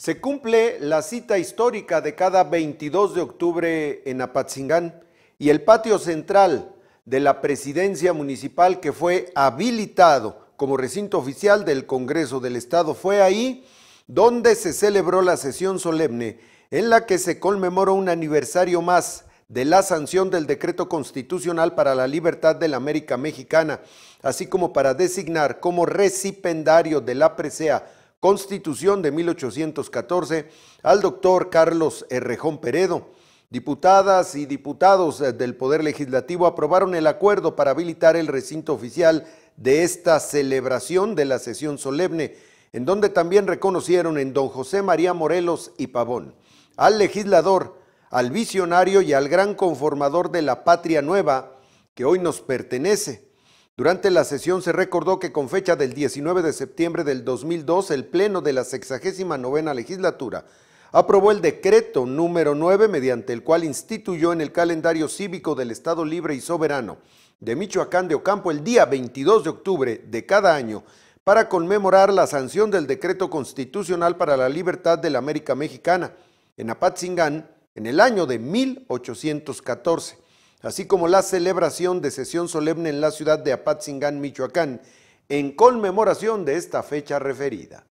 Se cumple la cita histórica de cada 22 de octubre en Apatzingán y el patio central de la presidencia municipal que fue habilitado como recinto oficial del Congreso del Estado fue ahí donde se celebró la sesión solemne en la que se conmemoró un aniversario más de la sanción del decreto constitucional para la libertad de la América Mexicana, así como para designar como recipendario de la presea Constitución de 1814 al doctor Carlos Herrejón Peredo. Diputadas y diputados eh, del Poder Legislativo aprobaron el acuerdo para habilitar el recinto oficial de esta celebración de la sesión solemne, en donde también reconocieron en don José María Morelos y Pavón al legislador, al visionario y al gran conformador de la patria nueva que hoy nos pertenece durante la sesión se recordó que con fecha del 19 de septiembre del 2002, el Pleno de la 69 legislatura aprobó el decreto número 9 mediante el cual instituyó en el calendario cívico del Estado Libre y Soberano de Michoacán de Ocampo el día 22 de octubre de cada año para conmemorar la sanción del decreto constitucional para la libertad de la América Mexicana en Apatzingán en el año de 1814 así como la celebración de sesión solemne en la ciudad de Apatzingán, Michoacán, en conmemoración de esta fecha referida.